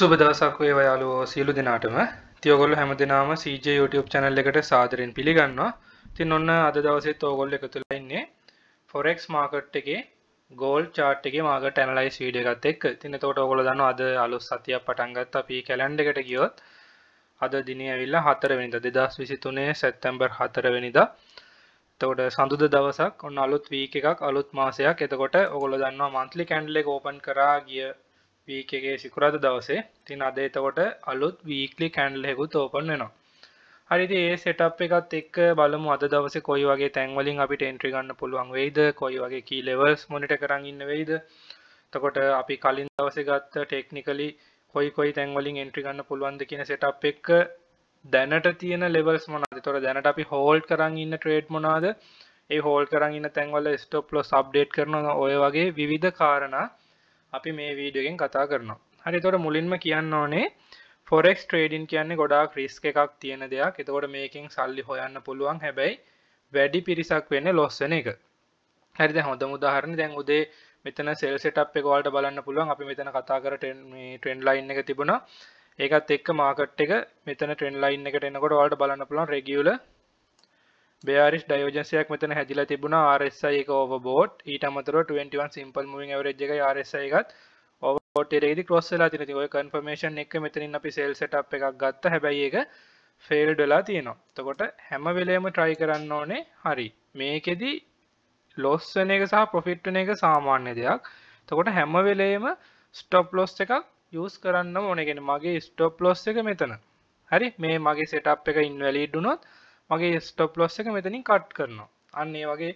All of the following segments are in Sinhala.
සුබ දවසක් වේවා යාළුවෝ සියලු දෙනාටම. ඉතින් ඔයගොල්ලෝ හැමදෙනාම CJ YouTube channel එකට සාදරයෙන් පිළිගන්නවා. ඉතින් ඔන්න අද දවසේත් ඔයගොල්ලෝ එකතු වෙලා ඉන්නේ Forex market එකේ gold chart එකේ market analysis video එකත් එක්ක. ඉතින් එතකොට ඔයගොල්ලෝ දන්නවා අද අලුත් සතියක් පටන් ගත්ත අපි calendar එකට ගියොත් අද දිනේ ඇවිල්ලා 4 වෙනිදා 2023 සැප්තැම්බර් 4 වෙනිදා. එතකොට සඳුද දවසක් ඔන්න අලුත් වීක් එකක් අලුත් මාසයක්. එතකොට ඔයගොල්ලෝ දන්නවා monthly candle එක open කරා ගිය වීක එකේ සිකුරාද දවසේ තින් අද එතකොට අලුත් වීක්ලි කැන්ඩලෙකුත් ඕපන් වෙනවා හරිදි ඒ සෙටප් එකත් එක්ක බලමු අද දවසේ කොයි වගේ තැන්වලින් අපිට එන්ට්‍රි ගන්න පුළුවන් වෙයිද කොයි වගේ කී ලෙවල්ස් මොනිට කරන් ඉන්න වෙයිද එතකොට අපි කලින් දවසේ ගත්ත ටෙක්නිකලි කොයි කොයි තැන්වලින් එන්ට්‍රි ගන්න පුළුවන්ද කියන සෙටප් එක දැනට තියෙන ලෙවල්ස් මොනවද? ඒතකොට දැනට අපි හෝල්ඩ් කරන් ඉන්න ට්‍රේඩ් මොනවද? ඒ හෝල් කරන් ඉන්න තැන්වල ස්ටොප් ලොස් අප්ඩේට් කරනවා ඔය වගේ විවිධ කාරණා අපි මේ වීඩියගෙන් කතා කරනවා හරි තොට මුලින්ම කියන්න ඕනේ ෆොරෙක්ස් ට්‍රේඩින් කියන්නේ ගොඩාක් රිස්ක එකක් තියෙන දෙයක් එතකොට මේකින් සල්ලි හොයන්න පුළුවන් හැබැයි වැඩි පිරිසක් වෙන්න ලොස්සන එක හරිද හොඳ මුදාහරණ දැන් උදේ මෙතන සෙල් සෙටප් එක වලට බලන්න පුළුවන් අපි මෙතන කතා කර මේ ට්‍රෙන්ඩ් ලයින් එක තිබුණා ඒකත් එක්ක මාකට් එක මෙතන ට්‍රෙන්ඩ් ලයින් එකට එනකොට වලට බලන්න පුළුවන් රෙගියුලර් බේරිස් ඩයෝජන්සියක් මෙතන හැදිලා තිබුණ RSI එක ඕවබෝට් ඊට අමතරව 21 සිම්පල් මූවින් ඇවරේජ් එක RSI එකත් ඕවබෝට් එකේදී ක්‍රොස් වෙලා තියෙනවා. ඔය කන්ෆර්මේෂන් එක මෙතනින් අපි සේල් සෙටප් එකක් ගත්තා. හැබැයි ඒක ෆේල්ඩ් වෙලා තියෙනවා. එතකොට හැම වෙලේම try කරන්න ඕනේ. හරි. මේකෙදි loss වෙන එක සහ profit වෙන එක සාමාන්‍ය දෙයක්. එතකොට හැම වෙලේම stop loss එකක් use කරන්න ඕනේ. කියන්නේ මගේ stop loss එක මෙතන. හරි. මේ මගේ setup එක invalid වුණොත් මගේ ස්ටොප් ලොස් එක මෙතනින් කට් කරනවා අන්නේ වගේ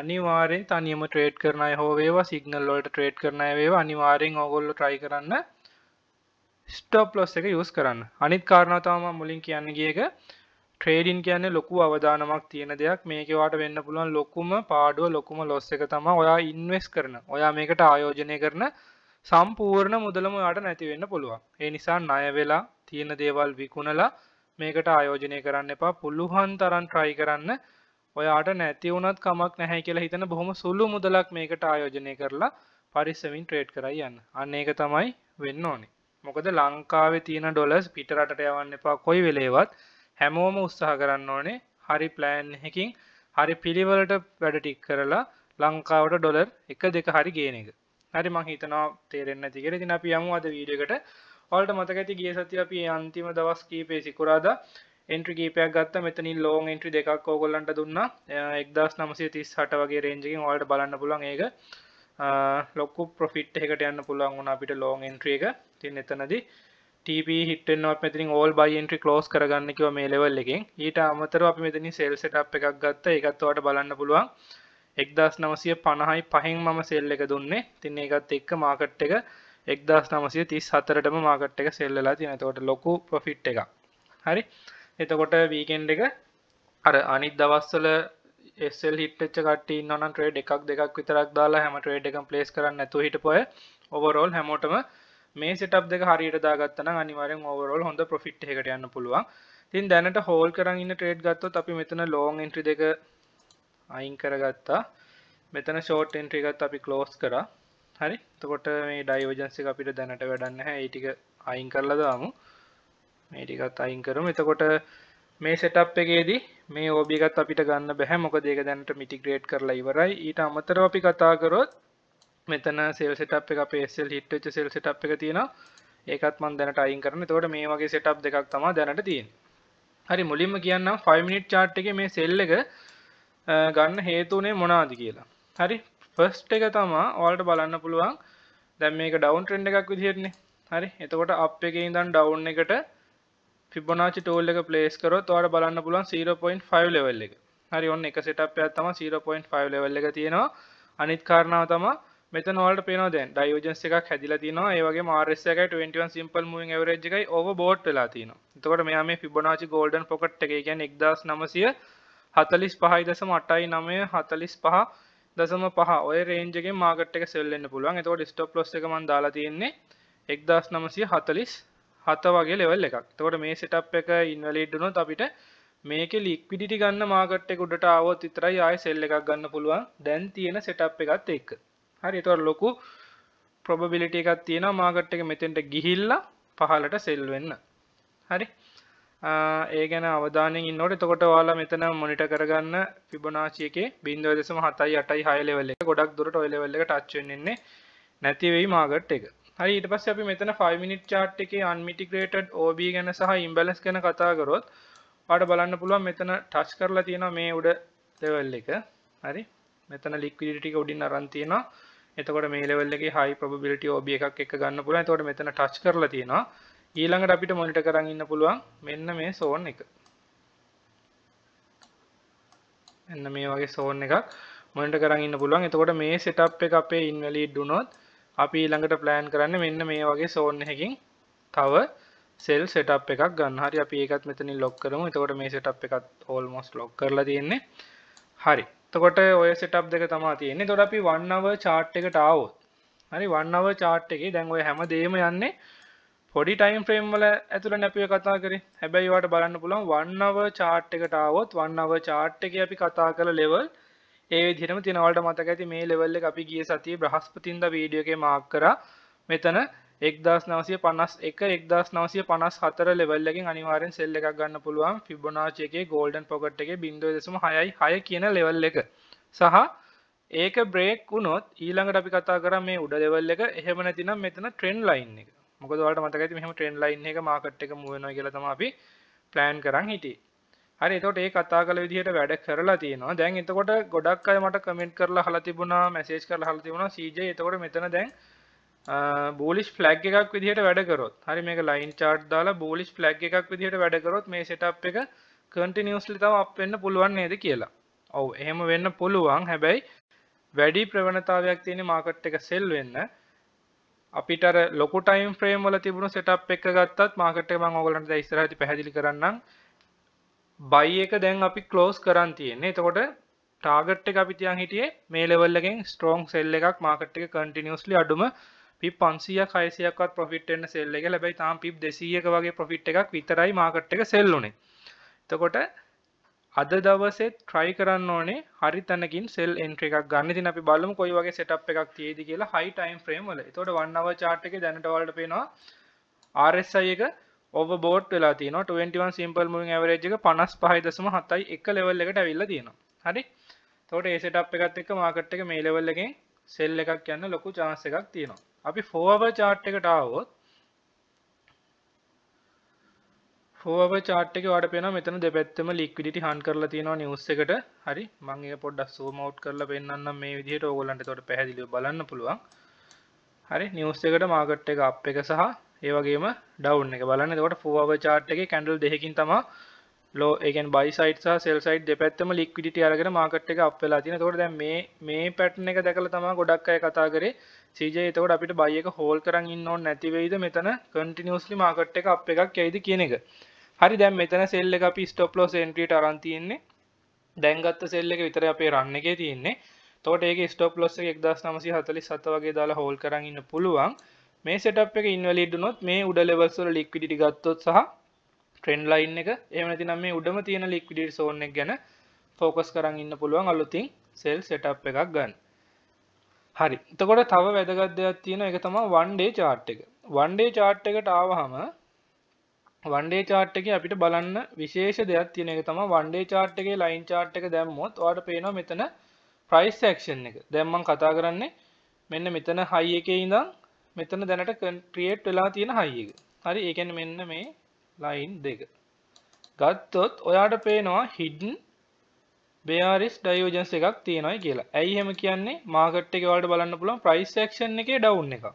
අනිවාරෙන් තනියම ට්‍රේඩ් කරන හෝ වේවා සිගනල් ලොට ට්‍රේඩ් කරන වේවා අනිවාරෙන් ඔගොල්ල ට්‍රයි කරන්න ස්ටප් ලොස් එක යස් කරන්න අනිත් කාරණතාවම මුලින් කියන්න ගියක ට්‍රේඩින් කියන්නේ ලොකු අවධානමක් තියෙන දෙයක් මේකවාට වෙන්න පුළුවන් ලොකුම පාඩුව ලොකුම ලොස් එක තම ඔයා ඉන්වස් කරන ඔයා මේකට ආයෝජනය කරන සම්පූර්ණ මුදලම යාට නැතිවෙන්න පුළුවන් ඒ නිසා අය වෙලා තියෙන දේවල් විකුණලා මේකට ආයෝජනය කරන්න එපා පුළුවන් තරන් ට්‍රයි කරන්න ඔයාට නැති වුණත් කමක් නැහැ කියලා හිතන බොහොම සුළු මුදලක් මේකට ආයෝජනය කරලා පරිස්සමින් ට්‍රේඩ් කරයි යන්න අන්න ඒක තමයි වෙන්න ඕනේ මොකද ලංකාවේ තියෙන ඩොලස් පිටරට යවන්න එපා කොයි වෙලේවත් හැමෝම උත්සාහ කරන්න ඕනේ හරි ප්ලෑන් එකකින් හරි පිළිවලට වැඩටික් කරලා ලංකාවට ඩොලර් එක දෙක හරි ගේන එක හරි මහිතනවා තේරෙන්න්න තිකර තින අපි යමු අද වීඩකට ඔල්ට මතකඇති ගිය සති අපි අන්තිම දවස් කීපේ සිකුරාද එන්ට්‍රි ගීපයක් ගත්ත මෙතනින් ලෝන් එන්ට්‍රි දෙකක් ඕගොල්ලන්ට දුන්න එක්දස් නමසේ තිස් හට වගේ රේන්ජකින් ඔල්ට බලන්න පුලන් ඒක ලොක්කු ප්‍රොෆිට් එකට යන්න පුළුවන් වුණ අපිට ලෝන් එන්ට්‍රිය එක තින් එතනදී TP හිටනවත් මෙතින් ඕල් බයින්ට්‍රි කලෝස් කරගන්න කිව මේ ලෙවල් එකින් ඊට අමතර අපි මෙතනි සෙල් සට් එකක් ගත්ත එකත්වට බලන්න පුළුවන් එක්දස් නවසය පණහයි පහෙන් මම සෙල් එක දුන්නේ තින්නේ එකත් එක්ක මාකට් එක එක්දස් නමසය තිස් හතරටම මාකට් එක සෙල්ලලා තිනතකොට ලොකු පොෆිට් එක හරි එතකොට වීකෙන්ඩ එක අර අනිත් දවස්සල එස්සල් හිටච්ච කට න්න ට්‍රේඩ් එකක් දෙකක් විතරක් දාලා හැම ට්‍රේඩ් එකම් ප්ලේස් කරන්න ඇතු හිට පොය ඔවරෝල් හැමෝටම මේ සිටප් දෙක හරියට දාගත්තන අනිවරෙන් ඔවරෝල් හොඳ පොෆිට් එකට යන්න පුළුවන් තින් දැනට හෝල් කරන්න ට්‍රේඩ් ගත්තොත් අපි මෙතන ලෝන් ඉන්ට්‍රි දෙක අයින් කරගත්තා මෙතන ෂෝට් එන්ට්‍රිගත් අපි කලෝස් කරා හරි තකොට මේ ඩයිවජන්සික අපිට දැනට වැඩන්න හැ ඒටික අයින් කරලදාමු මේටිකත් අයින් කරම එතකොට මේ සෙටප් එකේදී මේ ඕබිගත් අපිට ගන්න බැහැ මොක දෙක දැනට මිටිග්‍රේට් කරලා ඉවරයි ඊට අමතර අපි කතා කරොත් මෙතන සෙල් සෙටප් එක පේසෙල් හිට්ච සෙල් සෙටප් එක තියෙනවා ඒකත් මන් දැනට අයින් කරන තොට මේ වගේ සෙටප් දෙකක් තමා දැනට තියෙන් හරි මුලින්ම කියන්නම් 5 මිනිට් චාට් එක මේ සෙල්ල එක ගන්න හේතුනේ මොනාද කියලා හරි ෆස්ට් එක තමා ඔල්ට බලන්න පුළුවන් දැම් මේක ඩවන් ට්‍රෙන්ඩ් එකක් විදිහෙන්නේ හරි එතකොට අප එක ඉඳන් ඩවන්් එකට ෆිබනාචි ටෝල් එක පලේස් කරොත් වාට බලන්න පුළුවන් 0.5 ලෙවල් එක හරි ඔන්න එක සිටපයක් තම 0.5 ලෙවල් එක තියෙනවා අනිත් කාරණාව තමා මෙත නොට පේන දැන් ඩයෝජන්ස එකක් හැදිල තින ඒගේ මාර්සක 21 සිම්පල් මුවන් වරජ් එකයි ඔව බෝට් වෙලා තින තකොට මෙයා මේ ෆිබනාචි ගෝල්ඩන් පොකට් එක ගැන එක්දස් නමසය හතලිස් පහයි දසම අටයි නමය හතලිස් පහ දසම පහ ඔය රේන්ජගේ මාගට් එක සෙල්ලන්න පුළුවන් එතකොට ස්ටොප් ලොස් එක මන් දාලා තියෙන්නේ 1947 වගේ ලෙවල් එකක්. එතකොට මේ සෙටප් එක ඉන්වැලිඩ් වුණොත් අපිට මේකේ ලික්විඩිටි ගන්න මාකට් එක උඩට ආවොත් විතරයි ආයෙ සෙල් එකක් ගන්න පුළුවන්. දැන් තියෙන සෙටප් එකත් එක්ක. හරි එතකොට ලොකු ප්‍රොබබිලිටි එකක් තියෙනවා මාකට් එක මෙතෙන්ට ගිහිල්ලා පහලට සෙල් වෙන්න. හරි ඒ ගැන අවධානෙන් ඉන්නට එතකොට වාලා මෙතන මොනිට කරගන්න ෆිබොනාචි එකේ බින්දුව දෙසම 7යි 8යි 6 ලෙවල් එක ගොඩක් දුරට ඔය ලෙවල් එක ටච් වෙන්නේ නැති වෙයි මාකට් එක. හරි ඊට පස්සේ අපි මෙතන 5 minute chart එකේ unmitigated OB ගැන සහ imbalance ගැන කතා කරොත් ඔයාලට බලන්න පුළුවන් මෙතන ටච් කරලා තියෙනවා මේ උඩ ලෙවල් එක. හරි. මෙතන liquidity එක උඩින් අරන් තියෙනවා. එතකොට මේ ලෙවල් එකේ high probability OB එකක් එක ගන්න පුළුවන්. එතකොට මෙතන ටච් කරලා තියෙනවා. ඊළඟට අපිට මොනිට කරන්න ඉන්න පුළුවන් මෙන්න මේ සෝන් එක එන්න මේ වගේ සෝන් එකක් මොනිට කරන්න ඉන්න පුළුවන් එතකොට මේ සෙටප් එක අපේ ඉන්වැලීඩ් වුණොත් අපි ඊළඟට ප්ලෑන් කරන්න මෙන්න මේ වගේ සෝන් එකකින් තව සෙල් සෙටප් එකක් ගන්න හරි අපි ඒකත් මෙතනින් ලොක් කරමු එතකොට මේ සෙටප් එකත් ඕල්මොස්ට් ලොක් කරලා තියෙන්නේ හරි එතකොට ඔය සෙටප් දෙක තමයි තියෙන්නේ එතකොට අපි 1 hour chart එකට ආවොත් හරි 1 hour chart එකේ දැන් ඔය හැම දෙයක්ම යන්නේ පොඩි ටයිම් ෆ්‍රේම් වල ඇතුළ නැපිය කතා කරේ හැබැයි වාට බලන්න පුළුවන් වන්නව චාට් එකට આવොත් වන්නව චාට් එක අපි කතා කළ ලෙවල් ඒ විදිහටම තිනවලට මතක ඇති මේ ලෙවල් එක අපි ගිය සතියේ බ්‍රහස්පතින්දා වීඩියෝ එකේ මාක් කරා මෙතන එක්දස් නවසය පනස් එක එක්දස් නවසය පනස් හතර ලෙවල්ලකින් අනිවාරෙන් සෙල්ල එකක් ගන්න පුළුවන් ෆිබනාචයගේ ගෝල්ඩන් පොකට් එක බින්දුව දෙසම හයයි හය කියන ලෙවල් එක සහ ඒක බ්‍රේක් වුණොත් ඊළඟට අපි කතා කර මේ උඩ ලෙවල් එක එහෙම නැතිනම් මෙතන ට්‍රෙන්න් ලයින් එක මොකද ඔයාලට මතක ඇති මෙහෙම ට්‍රෙන්ඩ් ලයින් එක මාකට් එක මූව් වෙනවා කියලා තමයි අපි ප්ලෑන් කරන් හිටියේ. හරි එතකොට ඒ කතා කළ විදිහට වැඩ කරලා තියෙනවා. දැන් එතකොට ගොඩක් අය මට කමෙන්ට් කරලා අහලා තිබුණා, මැසේජ් කරලා අහලා තිබුණා CJ එතකොට මෙතන දැන් බෝලිස් ෆ්ලැග් එකක් විදිහට වැඩ කරොත්. හරි මේක ලයින් chart දාලා බෝලිස් ෆ්ලැග් එකක් විදිහට වැඩ කරොත් මේ setup එක continuously තව අප් වෙන්න පුළුවන් නේද කියලා. ඔව් එහෙම වෙන්න පුළුවන්. හැබැයි වැඩි ප්‍රවණතාවයක් තියෙන මාකට් එක සෙල් වෙන්න. අපිට ලොකු ටයිම් ්‍රේම් වල තිබුණු සටප් එක ගත්තත් මාකට මං ඔගලන්ට ඉස්රහති පැදිලි කරන්න බයි එක දැන් අපි කලෝස් කරන් තියෙන්නේ එතකොට ටාගට් එක අපිතියන් හිටියේ මේ ලෙවල්ලගෙන් ස්ට්‍රෝන් සෙල්ල එකක් මාකට එක කටිනිියස්ලි අඩුම පි පන්සිය කයිසියක්වත් පොෆිට්න්න සෙල්ල එක ලැබයි තාම් පිප් දෙසියක වගේ පොෆිට් එකක් විතරයි මාකට් එක සෙල්ලුනේ එතකොට අද දවසේ ට්‍රයි කරන්න ඕනේ හරි තැනකින් සෙල් එන්ට්‍ර එකක් ගන්න තින අපි බලමු කොයි වගේ සෙටප් එකක් තියෙදි කියලා හයි ටයිම් ෆ්‍රේම් වල. එතකොට 1 hour chart එකේ දැනට ඔයාලට පේනවා RSI එක overbought වෙලා තියෙනවා 21 simple moving average එක 55.7යි එක level එකට ඇවිල්ලා තියෙනවා. හරි? එතකොට මේ setup එකත් එක්ක market එක මේ level එකෙන් sell එකක් යන්න ලොකු chance එකක් තියෙනවා. අපි 4 hour chart එකට ආවොත් ෆෝව චාට් එක වට පෙන මෙතන දෙපැත්තම ලික්විඩිටි හන් කරලා තියෙනවා නිවස් එකට හරි මං ඒක පොඩ්ඩක් zoom out කරලා පෙන්නන්නම් මේ විදිහට ඕගොල්ලන්ට ඒකට පැහැදිලිව බලන්න පුළුවන් හරි නිවස් එකට මාකට් එක අප් එක සහ ඒ වගේම ඩවුන් එක බලන්න එතකොට ෆෝව චාට් එකේ කැන්ඩල් දෙකකින් තමයි ලෝ එකෙන් බයි සයිට් සහ සෙල් සයිට් දෙපැත්තම ලික්විඩිටි අරගෙන මාකට් එක අප් වෙලා තියෙන. ඒතකොට දැන් මේ මේ පැටර්න් එක දැකලා තමයි ගොඩක් අය කතා කරේ සජ එතකොට අපිට බයික හෝල් කරන්න ඉන්න නැතිවෙයිද මෙතන කටිනිියස්ලි මාකට් එක අප එකක් ඇයිද කියන එක හරි දැම් මෙතන සෙල්ල එක අපි ස්ටප්ලෝ සෙන්ට්‍රීට අරන්තියෙන්නේ දැන්ගත්ත සෙල්ල එක විතර අපේ රන්න එක තියන්නේ තොට ඒක ස්ටප් ලොස්ස එක්දස් නමසි හතලි සත වගේ දාලා හෝල් කරන්න පුළුවන් මේ සටප් එක ඉන්වලිඩ්නොත් මේ උඩ ලෙවල්සල ලික්විඩි ගත්තොත් සහ ට්‍රෙන්ඩ් ලයින් එක එමනති නම් මේ උඩම තියෙන ලික්විඩි සෝන ගැන ෆෝකස් කරන්න ඉන්න පුළුවන් අලුතින් සෙල් සෙටප් එකක් ගන්න හරි එතකොට තව වැදගත් දෙයක් තියෙන එක තමයි one day chart එක. one day chart එකට ආවහම one day chart එකේ අපිට බලන්න විශේෂ දෙයක් තියෙන එක තමයි one day chart එකේ line chart එක දැම්මොත් ඔයාලට පේනවා මෙතන price action එක. දැන් මම කතා කරන්නේ මෙන්න මෙතන high එකේ ඉඳන් මෙතන දැනට create වෙලා තියෙන high එක. හරි ඒ කියන්නේ මෙන්න මේ line දෙක. ගත්තොත් ඔයාට පේනවා hidden බේරිස් ඩයිවර්ජන්ස් එකක් තියෙනවායි කියලා. ඇයි එහෙම කියන්නේ? මාකට් එකේ ඔයාලට බලන්න පුළුවන් price action එකේ down එකක්.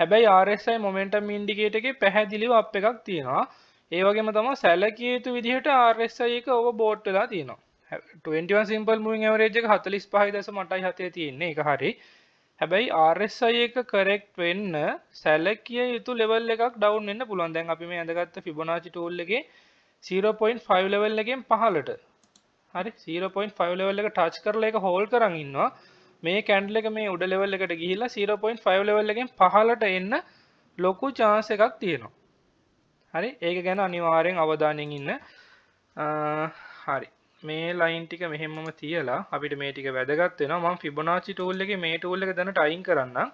හැබැයි RSI momentum indicator එකේ පැහැදිලිව up එකක් තියෙනවා. ඒ වගේම තමයි සැලකිය යුතු විදිහට RSI එක overbought වෙලා තියෙනවා. 21 simple moving average එක 45.8යි තියෙන්නේ. ඒක හරි. හැබැයි RSI එක correct වෙන්න සැලකිය යුතු level එකක් down වෙන්න පුළුවන්. දැන් අපි මේ අඳගත්ත Fibonacci tool එකේ 0.5 level එකෙන් පහළට හරි 0.5 ලෙවල් එක ටච් කරලා ඒක හෝල්ඩ් කරන් ඉන්නවා මේ කැන්ඩල් එක මේ උඩ ලෙවල් එකට ගිහිල්ලා 0.5 ලෙවල් එකෙන් පහළට එන්න ලොකු chance එකක් තියෙනවා හරි ඒක ගැන අනිවාර්යෙන් අවධානයෙන් ඉන්න හරි මේ ලයින් ටික මෙහෙමම තියලා අපිට මේ ටික වැදගත් වෙනවා මම Fibonacci tool එකේ මේ tool එක දැනට අයින් කරන්නම්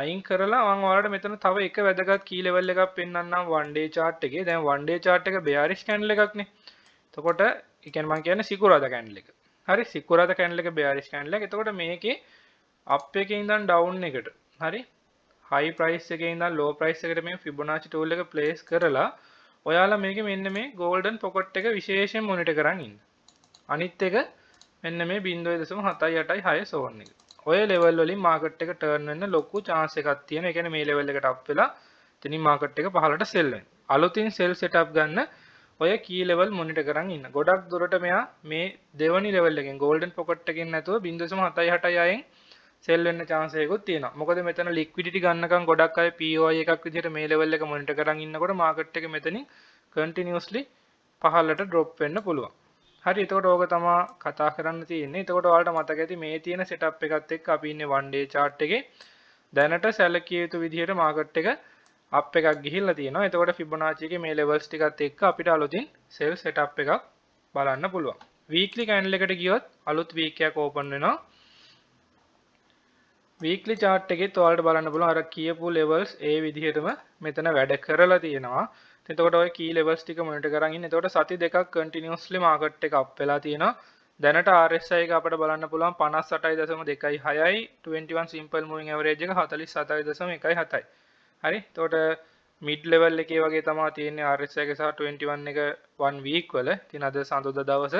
අයින් කරලා මම ඔයාලට මෙතන තව එක වැදගත් කී ලෙවල් එකක් පෙන්වන්නම් 1 day chart එකේ. දැන් 1 day chart එක bearish candle එකක්නේ. එතකොට එකන් මං කියන සිකුරාද කැන්ල එක හරි සිකුරාද කැන්ල එක බෑරිස් කැන්ල එතකොට මේක අප එක ඉඳන් ඩවන්් එකට හරි හයි ප්‍රයිස් එක ඉඳන් ලෝ ප්‍රයිස් එකට මේ ෆිබුනාචි ටූල් එක ප්ලේස් කරලා ඔයාලා මේක මෙන්න මේ ගෝල්ඩන් පොකොට් එක විශේෂෙන් මොනිට කරන්න ඉන්න අනිත් එක මෙන්න මේ බින්දුව දෙසම හතයි යටයි හය සෝන් එක ඔය ලෙවල් වලින් මාකට් එක ටර්න් වෙන්න ලොකු චාන්ස එකක් තියෙන එකන මේ ලෙවල් එකට අප් වෙලා තිනි මාකට් එක පහලට සෙල්ලෙන් අලුතින් සෙල් සෙටප් ගන්න ඔය කී ලෙවල් මොනිට කරන්න ඉන්න ගොඩක් දුරට මෙයා මේ දෙවනි ලෙවල්ලෙන් ගෝල්ඩන් පොකට් එකෙන් නැතුව බිඳසම හතයි හටයයෙන් සෙල් වෙන්න chance තියෙන මොකද මෙතන ලික්විඩිටි ගන්නකම් ගොඩක් අය POI එකක් විදිහට මේ ලෙවල් එක මොනිටර් කරන් ඉන්නකොට මාකට් එක මෙතනින් කන්ටිනියස්ලි පහළට ඩ්‍රොප් වෙන්න පුළුවන්. හරි එතකොට ඕක තමා කතා කරන්න තියෙන්නේ. එතකොට ඔයාලට මතක ඇති මේ තියෙන setup එකත් එක්ක අපි ඉන්නේ one day chart එකේ දැනට සැලකිය යුතු විදිහට මාකට් එක අප් එකක් ගිහිල්ලා තියෙනවා. එතකොට Fibonacci එකේ මේ levels ටිකත් එක්ක අපිට අලුතින් cell setup එකක් බලන්න පුළුවන්. weekly candle එකට ගියොත් අලුත් week එකක් open වෙනවා. weekly chart එකෙත් ඔයාලට බලන්න පුළුවන් අර කියපු levels ඒ විදිහටම මෙතන වැඩ කරලා තියෙනවා. එතකොට ඔය key levels ටික monitor කරන් ඉන්න. එතකොට සති දෙකක් continuously market එක up වෙලා තියෙනවා. දැනට RSI එක අපිට බලන්න පුළුවන් 58.26යි 21 simple moving average එක 47.17යි. හරි තෝට මිඩ් ලෙවල් එකේ වගේ තමා තියන්නේ ආර්සක සහ 21 එක වන් වීක් වල තින අද සඳුද දවස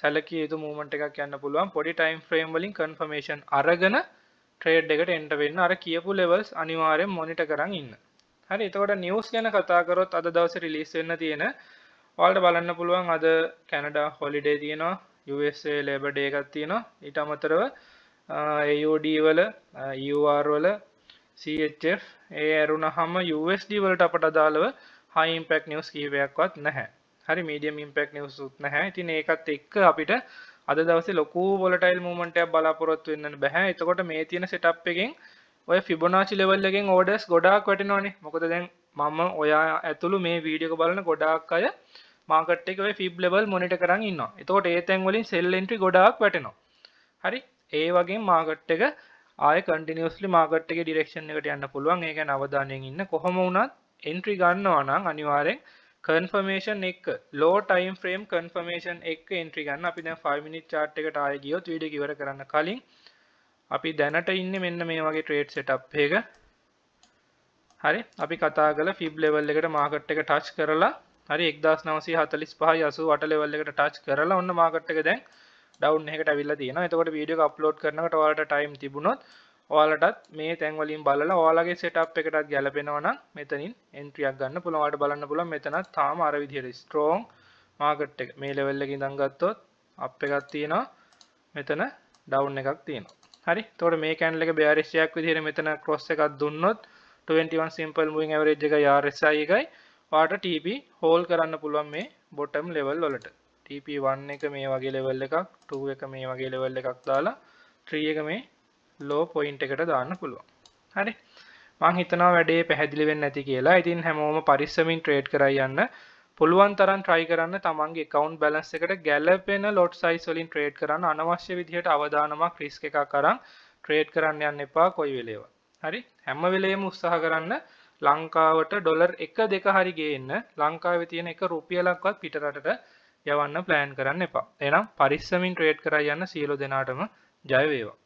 සැලකිය යුතු මූමට එකක් යන්න පුළුවන් පොඩි ටයිම් ෆ්‍රේම් වලින් කන්ෆර්මේෂන් අරගෙන ට්‍රේඩ් එකට එන්ට වෙන්න අර කියපු ලෙවල්ස් අනිවාර්යෙන් මොනිට කරන් ඉන්න හරි එතකොට නිවස් ගැන කතාකරොත් අද දවස රිලිස් වෙන්න තියෙන ඔයාලට බලන්න පුළුවන් අද කැනඩා හොලිඩේ තියෙනවා USA ලේබර් ඩේ එකක් තියෙනවා ඊට අමතරව AOD වල e UR වල CHF ඒ ඇරුණහම USD වලට අපට අදාළව high impact news කිහිපයක්වත් නැහැ. හරි medium impact news උත් නැහැ. ඉතින් ඒකත් එක්ක අපිට අද දවසේ ලොකු volatile movement එකක් බලාපොරොත්තු වෙන්න බෑ. එතකොට මේ තියෙන setup එකෙන් ඔය Fibonacci level එකෙන් orders ගොඩාක් වැටෙනවානේ. මොකද දැන් මම ඔයා ඇතුළු මේ වීඩියෝ එක බලන ගොඩාක් අය මාකට් එකේ ෆිබ් ලෙවල් මොනිටර් කරන් ඉන්නවා. එතකොට ඒ තැන් වලින් සෙල් එන්ට්‍රි ගොඩාක් වැටෙනවා. හරි ඒ වගේ මාකට් එක ආය කටිනිස්ලි මාගට්ගේ ඩිරක්ෂණ එකට යන්න පුළුවන් ඒක අවධානයෙන් ඉන්න කොහොම වුණත් එන්ට්‍රි ගන්නවනං අනිවාරෙන් කන්ෆර්මේෂන් එක ලෝ ටයිම් ෆ්‍රේම් කන්ෆර්මේෂන් එක එන්ට්‍රි ගන්න අපි දැන් 5 මිනිත් චාට් එකට ආය ගියොත් වීඩියෝ ඉවර කරන්න කලින් අපි දැනට ඉන්නේ මෙන්න මේ වගේ ට්‍රේඩ් සෙටප් එක හරි අපි කතා කළ ෆිබ් ලෙවල් එකට මාකට් එක ටච් කරලා හරි 1945 85 ලෙවල් එකට ටච් කරලා ඔන්න මාකට් එක දැන් 1945 ඩව් එකට විල්ල තියෙන එතකොට වීඩියෝ අප්ලෝඩ් කරනට ඔයාලට ටයිම් තිබුණොත් ඔයාලටත් මේ තැන්වලින් බලලා ඔයාලගේ සෙටප් එකටත් ගැලපෙනවනම් මෙතනින් එන්ට්‍රියක් ගන්න පුළුවන් ඔයාලට බලන්න පුළුවන් මෙතනත් තාම අර විදිහට ස්ට්‍රෝං මාකට් එක මේ ලෙවල් එකේ ඉඳන් ගත්තොත් අප් එකක් තියෙනවා මෙතන ඩවුන් එකක් තියෙනවා හරි එතකොට මේ කැන්ඩල් එක බෙයාරිෂ් එකක් විදිහට මෙතන ක්‍රොස් එකක් දුන්නොත් 21 simple moving average එක RSI එකයි ඔයාලට TP හෝල් කරන්න පුළුවන් මේ බොටම් ලෙවල් වලට TP1 එක මේ වගේ ලෙවල් එකක් 2 එක මේ වගේ ලෙවල් එකක් දාලා 3 එක මේ ලෝ පොයින්ට් එකට දාන්න පුළුවන්. හරි. මං හිතනවා වැඩේ පැහැදිලි වෙන්නේ නැති කියලා. ඉතින් හැමෝම පරිස්සමින් ට්‍රේඩ් කරා යන්න. පුළුවන් තරම් try කරන්න තමන්ගේ account balance එකට ගැළපෙන lot size වලින් trade කරන්න අනවශ්‍ය විදිහට අවදානමක් risk එකක් අරන් trade කරන්න යන්න එපා කොයි වෙලේවත්. හරි. හැම වෙලේම උත්සාහ කරන්න ලංකාවට ඩොලර් 1 2 හරි ගේන්න ලංකාවේ තියෙන 1 රුපියලක්වත් පිටරටට යවන්න ප්ලෑන් කරන්න එපා එනම් පරිස්සමින් ට්‍රේඩ් කර යන්න සියලු දෙනාටම ජයවේවා